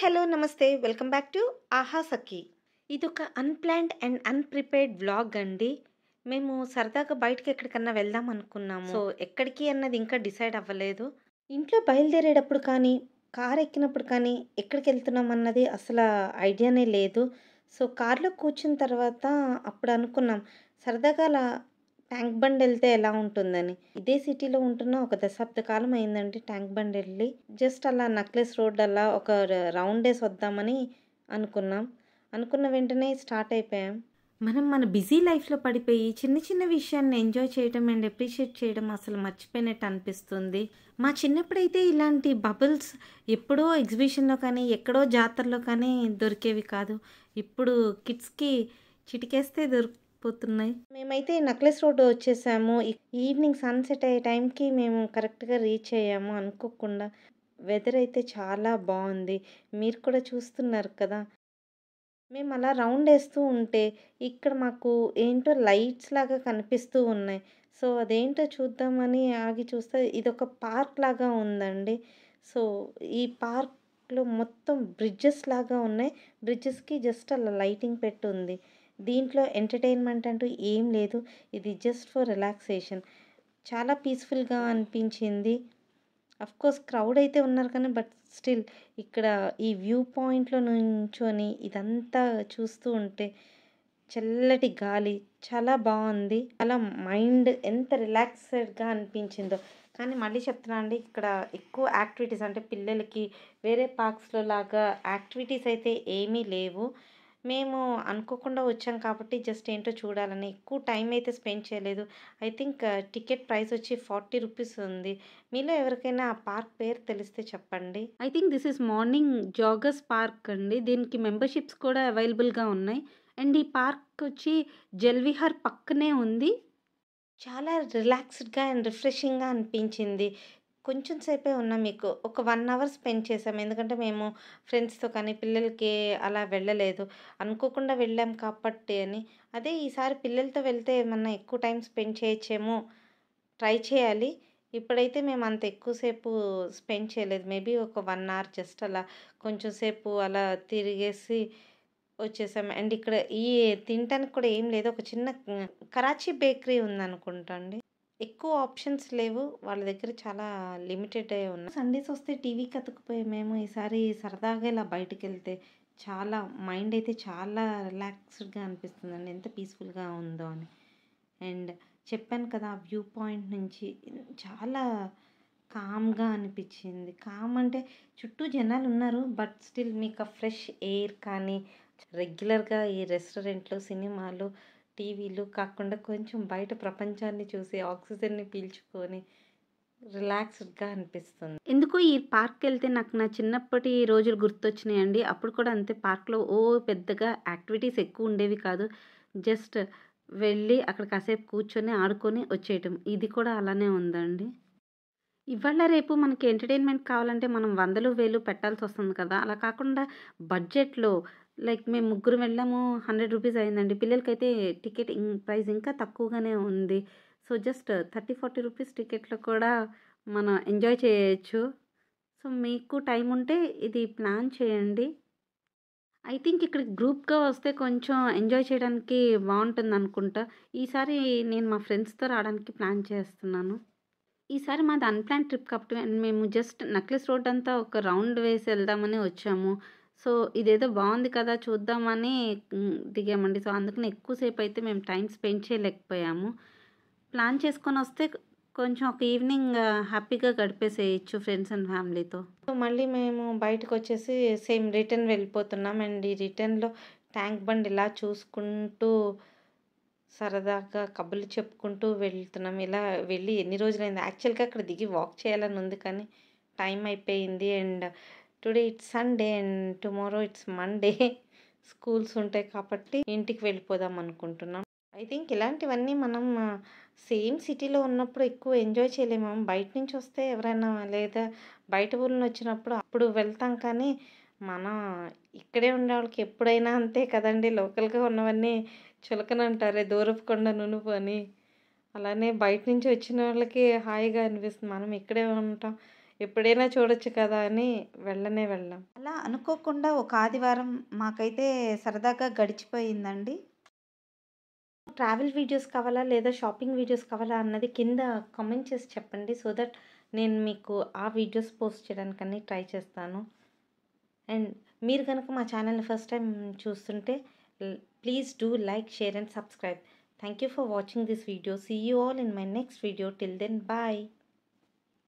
hello నమస్తే welcome back to ఆహా సఖీ ఒక అన్ప్లాన్డ్ అండ్ అన్ప్రిపేర్డ్ వ్లాగ్ అండి మేము సరదాగా బయటకు ఎక్కడికన్నా వెళ్దాం అనుకున్నాము సో ఎక్కడికి అన్నది ఇంకా డిసైడ్ అవ్వలేదు ఇంట్లో బయలుదేరేటప్పుడు కానీ కార్ ఎక్కినప్పుడు కానీ ఎక్కడికి వెళ్తున్నాం అన్నది అసలు ఐడియానే లేదు సో కార్లో కూర్చున్న తర్వాత అప్పుడు అనుకున్నాం సరదాగా అలా ట్యాంక్ బండ్ వెళ్తే ఎలా ఉంటుందని ఇదే సిటీలో ఉంటున్న ఒక దశాబ్ద కాలం అయిందండి ట్యాంక్ బండ్ వెళ్ళి జస్ట్ అలా నక్లెస్ రోడ్ అలా ఒక రౌండ్ డేస్ వద్దామని అనుకున్నాం అనుకున్న వెంటనే స్టార్ట్ అయిపోయాం మనం మన బిజీ లైఫ్లో పడిపోయి చిన్న చిన్న విషయాన్ని ఎంజాయ్ చేయడం అండ్ అప్రిషియేట్ చేయడం అసలు మర్చిపోయినట్టు అనిపిస్తుంది మా చిన్నప్పుడైతే ఇలాంటి బబుల్స్ ఎప్పుడో ఎగ్జిబిషన్లో కానీ ఎక్కడో జాతరలో కానీ దొరికేవి కాదు ఇప్పుడు కిడ్స్కి చిటికేస్తే దొరుకు పోతున్నాయి మేమైతే నక్లెస్ రోడ్ వచ్చేసాము ఈవినింగ్ సన్సెట్ అయ్యే టైంకి మేము కరెక్ట్గా రీచ్ అయ్యాము అనుకోకుండా వెదర్ అయితే చాలా బాగుంది మీరు కూడా చూస్తున్నారు కదా మేము అలా రౌండ్ వేస్తూ ఉంటే ఇక్కడ మాకు ఏంటో లైట్స్ లాగా కనిపిస్తూ ఉన్నాయి సో అదేంటో చూద్దామని ఆగి చూస్తే ఇదొక పార్క్ లాగా ఉందండి సో ఈ పార్క్లో మొత్తం బ్రిడ్జెస్ లాగా ఉన్నాయి బ్రిడ్జెస్కి జస్ట్ అలా లైటింగ్ పెట్టి ఉంది దీంట్లో ఎంటర్టైన్మెంట్ అంటూ ఏం లేదు ఇది జస్ట్ ఫర్ రిలాక్సేషన్ చాలా పీస్ఫుల్గా అనిపించింది కోర్స్ క్రౌడ్ అయితే ఉన్నారు కానీ బట్ స్టిల్ ఇక్కడ ఈ వ్యూ పాయింట్లో నుంచొని ఇదంతా చూస్తూ ఉంటే చల్లటి గాలి చాలా బాగుంది చాలా మైండ్ ఎంత రిలాక్స్డ్గా అనిపించిందో కానీ మళ్ళీ చెప్తున్నా అండి ఇక్కడ ఎక్కువ యాక్టివిటీస్ అంటే పిల్లలకి వేరే పార్క్స్లో లాగా యాక్టివిటీస్ అయితే ఏమీ లేవు మేము అనుకోకుండా వచ్చాం కాబట్టి జస్ట్ ఏంటో చూడాలని ఎక్కువ టైం అయితే స్పెండ్ చేయలేదు ఐ థింక్ టికెట్ ప్రైస్ వచ్చి ఫార్టీ రూపీస్ ఉంది మీలో ఎవరికైనా ఆ పార్క్ పేరు తెలిస్తే చెప్పండి I think this is morning joggers park అండి దీనికి మెంబర్షిప్స్ కూడా అవైలబుల్గా ఉన్నాయి అండ్ ఈ పార్క్ వచ్చి జల్విహార్ పక్కనే ఉంది చాలా రిలాక్స్డ్గా అండ్ రిఫ్రెషింగ్గా అనిపించింది కొంచెం సేపే ఉన్నా మీకు ఒక వన్ అవర్ స్పెండ్ చేసాం ఎందుకంటే మేము ఫ్రెండ్స్తో కానీ పిల్లలకి అలా వెళ్ళలేదు అనుకోకుండా వెళ్ళాం కాబట్టి అని అదే ఈసారి పిల్లలతో వెళ్తే ఏమన్నా ఎక్కువ టైం స్పెండ్ చేయొచ్చేమో ట్రై చేయాలి ఇప్పుడైతే మేము అంత ఎక్కువసేపు స్పెండ్ చేయలేదు మేబీ ఒక వన్ అవర్ జస్ట్ అలా కొంచెం సేపు అలా తిరిగేసి వచ్చేసాం అండ్ ఇక్కడ ఈ తినటానికి కూడా ఏం లేదు ఒక చిన్న కరాచీ బేకరీ ఉందనుకుంటా అండి ఎక్కువ ఆప్షన్స్ లేవు వాళ్ళ దగ్గర చాలా లిమిటెడ్ అయి ఉన్నాయి సండేస్ వస్తే టీవీ కతుకుపోయి మేము ఈసారి సరదాగా ఇలా బయటకు వెళ్తే చాలా మైండ్ అయితే చాలా రిలాక్స్డ్గా అనిపిస్తుందండి ఎంత పీస్ఫుల్గా ఉందో అని అండ్ చెప్పాను కదా వ్యూ పాయింట్ నుంచి చాలా కామ్గా అనిపించింది కామ్ అంటే చుట్టూ జనాలు ఉన్నారు బట్ స్టిల్ మీకు ఆ ఫ్రెష్ ఎయిర్ కానీ రెగ్యులర్గా ఈ రెస్టారెంట్లో సినిమాలు టీవీలు కాకుండా కొంచెం బయట ప్రపంచాన్ని చూసి ఆక్సిజన్ని పీల్చుకొని రిలాక్స్డ్గా అనిపిస్తుంది ఎందుకు ఈ పార్క్కి వెళ్తే నాకు నా చిన్నప్పటి రోజులు గుర్తొచ్చినాయండి అప్పుడు కూడా అంతే పార్క్లో ఓ పెద్దగా యాక్టివిటీస్ ఎక్కువ ఉండేవి కాదు జస్ట్ వెళ్ళి అక్కడ కాసేపు కూర్చొని ఆడుకొని వచ్చేయటం ఇది కూడా అలానే ఉందండి ఇవాళ రేపు మనకి ఎంటర్టైన్మెంట్ కావాలంటే మనం వందలు వేలు పెట్టాల్సి వస్తుంది కదా అలా కాకుండా బడ్జెట్లో లైక్ మేము ముగ్గురు వెళ్ళాము హండ్రెడ్ రూపీస్ అయిందండి పిల్లలకైతే టికెట్ ప్రైస్ ఇంకా తక్కువగానే ఉంది so just thirty forty rupees టికెట్లో కూడా మనం ఎంజాయ్ చేయొచ్చు సో మీకు టైం ఉంటే ఇది ప్లాన్ చేయండి ఐ థింక్ ఇక్కడ గ్రూప్గా వస్తే కొంచెం ఎంజాయ్ చేయడానికి బాగుంటుంది అనుకుంటా ఈసారి నేను మా ఫ్రెండ్స్తో రావడానికి ప్లాన్ చేస్తున్నాను ఈసారి మాది అన్ప్లాన్ ట్రిప్ కాబట్టి మేము జస్ట్ నక్లెస్ రోడ్ అంతా ఒక రౌండ్ వేసి వెళ్దామని వచ్చాము సో ఇదేదో బాగుంది కదా చూద్దామని దిగామండి సో అందుకని ఎక్కువసేపు అయితే మేము టైం స్పెండ్ చేయలేకపోయాము ప్లాన్ చేసుకొని వస్తే కొంచెం ఒక ఈవినింగ్ హ్యాపీగా గడిపేసేయచ్చు ఫ్రెండ్స్ అండ్ ఫ్యామిలీతో సో మళ్ళీ మేము బయటకు వచ్చేసి సేమ్ రిటర్న్ వెళ్ళిపోతున్నాం అండ్ ఈ రిటర్న్లో ట్యాంక్ బండ్ ఇలా చూసుకుంటూ సరదాగా కబుర్లు చెప్పుకుంటూ వెళ్తున్నాం ఇలా వెళ్ళి ఎన్ని రోజులైంది యాక్చువల్గా అక్కడ దిగి వాక్ చేయాలని ఉంది కానీ టైం అయిపోయింది and today it's Sunday and tomorrow it's Monday schools ఉంటాయి కాబట్టి ఇంటికి వెళ్ళిపోదాం అనుకుంటున్నాం ఐ థింక్ ఇలాంటివన్నీ మనం సేమ్ సిటీలో ఉన్నప్పుడు ఎక్కువ ఎంజాయ్ చేయలేము బయట నుంచి వస్తే ఎవరైనా లేదా బయట ఊళ్ళని వచ్చినప్పుడు అప్పుడు వెళ్తాం కానీ మన ఇక్కడే ఉండే వాళ్ళకి ఎప్పుడైనా అంతే కదండి లోకల్గా ఉన్నవన్నీ చులకనంటారే దూరపు కొండ నునుపు అని అలానే బయట నుంచి వచ్చిన వాళ్ళకి హాయిగా అనిపిస్తుంది మనం ఇక్కడే ఉంటాం ఎప్పుడైనా చూడొచ్చు కదా అని వెళ్ళనే వెళ్ళాం అలా అనుకోకుండా ఒక ఆదివారం మాకైతే సరదాగా గడిచిపోయిందండి ట్రావెల్ వీడియోస్ కావాలా లేదా షాపింగ్ వీడియోస్ కావాలా అన్నది కింద కామెంట్ చేసి చెప్పండి సో దట్ నేను మీకు ఆ వీడియోస్ పోస్ట్ చేయడానికన్నీ ట్రై చేస్తాను అండ్ మీరు కనుక మా ఛానల్ని ఫస్ట్ టైం చూస్తుంటే please do like share and subscribe thank you for watching this video see you all in my next video till then bye